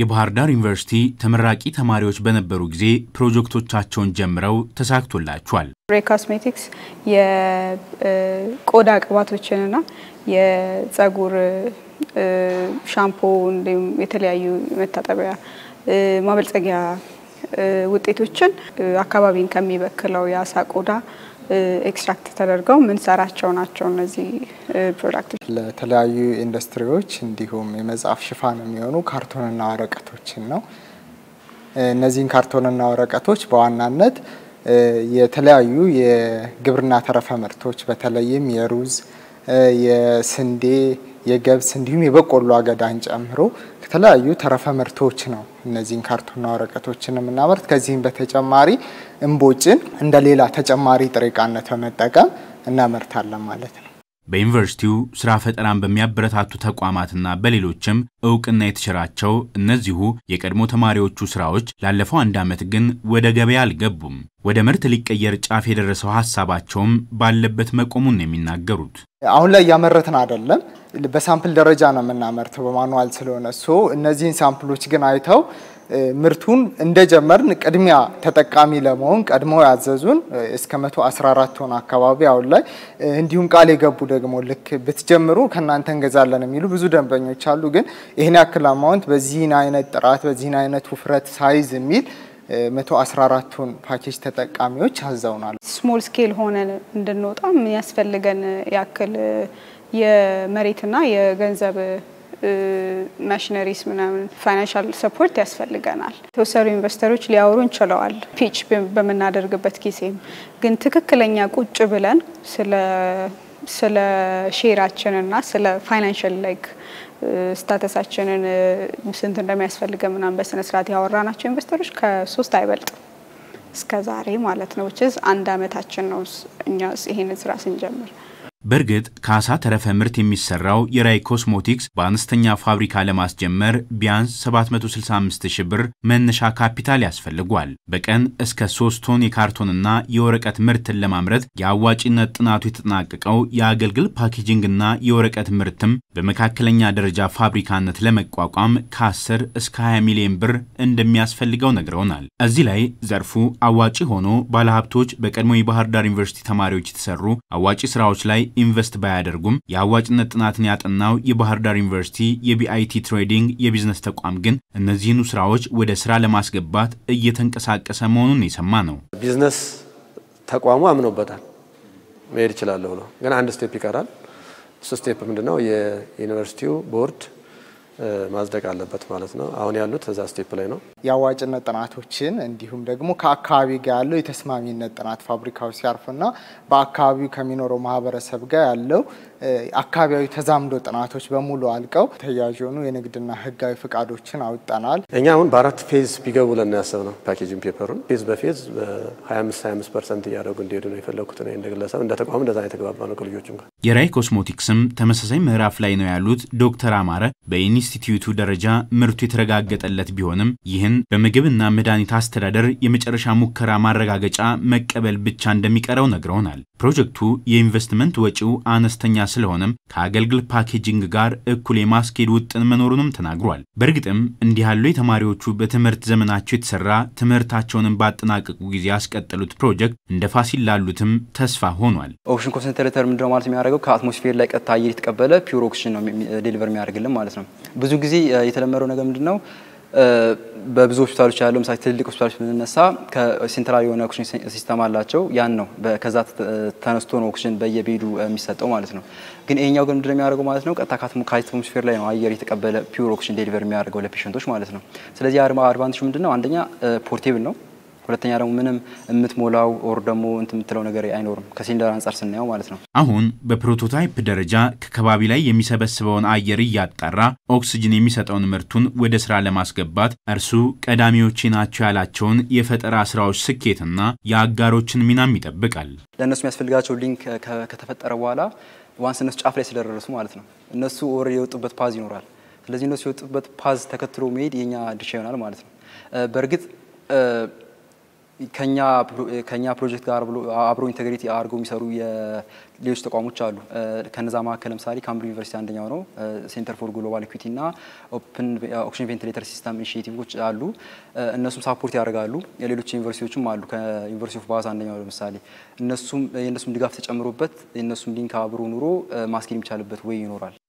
የባህር ዳር ዩኒቨርሲቲ ተመራቂ ተማሪዎች በነበሩ ጊዜ ፕሮጀክቶቻቸውን ጀምረው ተሳክቶላቸዋል። ኮስሜቲክስ የቆዳ ቅባቶችንና የጸጉር ሻምፖ እንዲሁም የተለያዩ መታጠቢያ ማበልጸጊያ ውጤቶችን አካባቢን ከሚበክለው የአሳ ቆዳ ኤክስትራክት ተደርገው ምንሰራቸው ናቸው እነዚህ ፕሮዳክቶች። ለተለያዩ ኢንዱስትሪዎች እንዲሁም የመጽሐፍ ሽፋን የሚሆኑ ካርቶንና ወረቀቶችን ነው። እነዚህን ካርቶንና ወረቀቶች በዋናነት የተለያዩ የግብርና ተረፈ ምርቶች በተለይም የሩዝ፣ የስንዴ የገብስ እንዲሁም የበቆሎ አገዳን ጨምሮ ከተለያዩ ተረፈ ምርቶች ነው እነዚህን ካርቶንና ወረቀቶችን የምናመርት። ከዚህም በተጨማሪ እንቦጭን እንደ ሌላ ተጨማሪ ጥሬ ዕቃነት በመጠቀም እናመርታለን ማለት ነው። በዩኒቨርሲቲው ስራ ፈጠራን በሚያበረታቱ ተቋማትና በሌሎችም እውቅና የተቸራቸው እነዚሁ የቀድሞ ተማሪዎቹ ስራዎች ላለፈው አንድ ዓመት ግን ወደ ገበያ አልገቡም። ወደ ምርት ሊቀየር ጫፍ የደረሰው ሀሳባቸውም ባለበት መቆሙን ነው የሚናገሩት። አሁን ላይ እያመረትን አይደለም፣ በሳምፕል ደረጃ ነው የምናመርተው በማኑዋል ስለሆነ እነዚህን ሳምፕሎች ግን አይተው ምርቱን እንደጀመርን ቅድሚያ ተጠቃሚ ለመሆን ቀድሞ ያዘዙን እስከ 114 ቶን አካባቢ አሁን ላይ እንዲሁም ቃል የገቡ ደግሞ ልክ ብትጀምሩ ከእናንተ እንገዛለን የሚሉ ብዙ ደንበኞች አሉ። ግን ይህን ያክል አማውንት በዚህን አይነት ጥራት በዚህን አይነት ውፍረት ሳይዝ የሚል 114 ቶን ፓኬጅ ተጠቃሚዎች አዘውናል። ስሞል ስኬል ሆነን እንድንወጣም ያስፈልገን ያክል የመሬትና የገንዘብ ማሽነሪስ ምናምን ፋይናንሻል ሰፖርት ያስፈልገናል። የተወሰኑ ኢንቨስተሮች ሊያወሩ እንችለዋል ፒች በምናደርግበት ጊዜም ግን ትክክለኛ ቁጭ ብለን ስለ ስለ ና ስለ ፋይናንሽል ላይክ ስታተሳችንን ስንት እንደሚያስፈልገ ምናምን በስነስርዓት ናቸው ኢንቨስተሮች ከሶስት አይበልጥም እስከ ዛሬ ማለት ነው። ችዝ አንድ አመታችን ነው እኛ ይሄንን ስራ ስንጀምር። በእርግጥ ከአሳ ተረፈ ምርት የሚሰራው የራይ ኮስሞቲክስ በአነስተኛ ፋብሪካ ለማስጀመር ቢያንስ 765 ሺህ ብር መነሻ ካፒታል ያስፈልጓል። በቀን እስከ 3 ቶን የካርቶንና የወረቀት ምርትን ለማምረት የአዋጭነት ጥናቱ የተጠናቀቀው የአገልግል ፓኬጂንግና የወረቀት ምርትም በመካከለኛ ደረጃ ፋብሪካነት ለመቋቋም ከ10 እስከ 20 ሚሊዮን ብር እንደሚያስፈልገው ነግረውናል። እዚህ ላይ ዘርፉ አዋጪ ሆኖ ባለሀብቶች በቀድሞ የባህር ዳር ዩኒቨርሲቲ ተማሪዎች የተሰሩ አዋጪ ስራዎች ላይ ኢንቨስት ባያደርጉም የአዋጭነት ጥናትን ያጠናው የባህር ዳር ዩኒቨርሲቲ የቢአይቲ ትሬዲንግ የቢዝነስ ተቋም ግን እነዚህኑ ስራዎች ወደ ስራ ለማስገባት እየተንቀሳቀሰ መሆኑን የሰማ ነው። ቢዝነስ ተቋሙ አምኖበታል። መሄድ ይችላለሁ ብሎ ግን አንድ ስቴፕ ይቀራል። እሱ ስቴፕ ምንድነው? የዩኒቨርሲቲው ቦርድ ማጽደቅ አለበት ማለት ነው። አሁን ያሉት እዛ ስቴፕ ላይ ነው። የአዋጭነት ጥናቶችን እንዲሁም ደግሞ ከአካባቢ ጋር ያለው የተስማሚነት ጥናት ፋብሪካው ሲያርፍና በአካባቢው ከሚኖረው ማህበረሰብ ጋር ያለው አካባቢያዊ ተዛምዶ ጥናቶች በሙሉ አልቀው ተያዥ የሆኑ የንግድና ህጋዊ ፍቃዶችን አውጠናል። እኛ አሁን በአራት ፌዝ ቢገቡ ለና ያሰብ ነው። ፓኬጅን ፔፐሩን ፌዝ በፌዝ በ25 25 ፐርሰንት እያደረጉ እንዲሄዱ ነው የፈለግኩት ነው እንደግለሰብ እንደ ተቋም እንደዛ የተግባባ ነው ከልጆችም ጋር። የራይ ኮስሞቲክስም ተመሳሳይ ምዕራፍ ላይ ነው ያሉት ዶክተር አማረ በኢኒ በኢንስቲትዩቱ ደረጃ ምርቱ የተረጋገጠለት ቢሆንም ይህን በምግብና መድኃኒት አስተዳደር የመጨረሻ ሙከራ ማረጋገጫ መቀበል ብቻ እንደሚቀረው ነግረውናል። ፕሮጀክቱ የኢንቨስትመንት ወጪው አነስተኛ ስለሆነም ከአገልግል ፓኬጂንግ ጋር እኩል የማስኬድ ውጥን መኖሩንም ተናግሯል። በእርግጥም እንዲህ ያሉ የተማሪዎቹ በትምህርት ዘመናቸው የተሰራ ትምህርታቸውንም ባጠናቀቁ ጊዜ ያስቀጠሉት ፕሮጀክት እንደ ፋሲል ላሉትም ተስፋ ሆኗል። ኦክሽን ኮንሰንትሬተር ምንድነው ማለት የሚያደርገው ከአትሞስፌር ላይ ቀጥታ አየር የተቀበለ ፒውር ኦክሽን ነው ዴሊቨር የሚያደርግልን ማለት ነው። ብዙ ጊዜ የተለመደው ነገር ምንድነው በብዙ ሆስፒታሎች ያለው ምሳሌ ትልልቅ ሆስፒታሎች ብንነሳ ከሴንትራል የሆነ ኦክሽን ሲስተም አላቸው። ያን ነው ከዛ ተነስቶ ነው ኦክሽን በየቤዱ የሚሰጠው ማለት ነው። ግን ይሄኛው ግን ምንድነው የሚያደርገው ማለት ነው ቀጥታ ከአትሞስፌር ላይ ነው አየር የተቀበለ ፒውር ኦክሽን ዴሊቨር የሚያደርገው ለፔሽንቶች ማለት ነው። ስለዚህ አድቫንቴጅ ምንድነው? አንደኛ ፖርቴብል ነው ሁለተኛ ደግሞ ምንም የምትሞላው ኦር ደግሞ እንትን የምትለው ነገር አይኖርም ከሲሊንደር አንጻር ስናየው ማለት ነው። አሁን በፕሮቶታይፕ ደረጃ ከከባቢ ላይ የሚሰበስበውን አየር እያጣራ ኦክስጅን የሚሰጠውን ምርቱን ወደ ስራ ለማስገባት እርሱ ቀዳሚዎች ናቸው ያላቸውን የፈጠራ ስራዎች ስኬትና የአጋሮችን ሚናም ይጠብቃል። ለእነሱ የሚያስፈልጋቸው ሊንክ ከተፈጠረ በኋላ ዋንስ እነሱ ጫፍ ላይ ስለደረሱ ማለት ነው እነሱ ኦልሬዲ የወጡበት ፓዝ ይኖራል። ስለዚህ እነሱ የወጡበት ፓዝ ተከትሎ መሄድ የኛ ድርሻ ይሆናል ማለት ነው። በእርግጥ ከኛ ፕሮጀክት ጋር አብሮ ኢንቴግሬት አድርገው የሚሰሩ ሌሎች ተቋሞች አሉ። ከነዛ መካከል ለምሳሌ ካምብሪ ዩኒቨርሲቲ አንደኛው ነው። ሴንተር ፎር ግሎባል ኢኩዊቲ እና ኦክሽን ቬንትሌተር ሲስተም ኢኒሽቲቭዎች አሉ። እነሱም ሳፖርት ያደርጋሉ። ሌሎች ዩኒቨርሲቲዎችም አሉ። ከዩኒቨርሲቲ ኦፍ ባዝ አንደኛው ለምሳሌ እነሱም የእነሱም ድጋፍ ተጨምሮበት የእነሱም ሊንክ አብሮ ኑሮ ማስኬድ የሚቻልበት ወይ ይኖራል።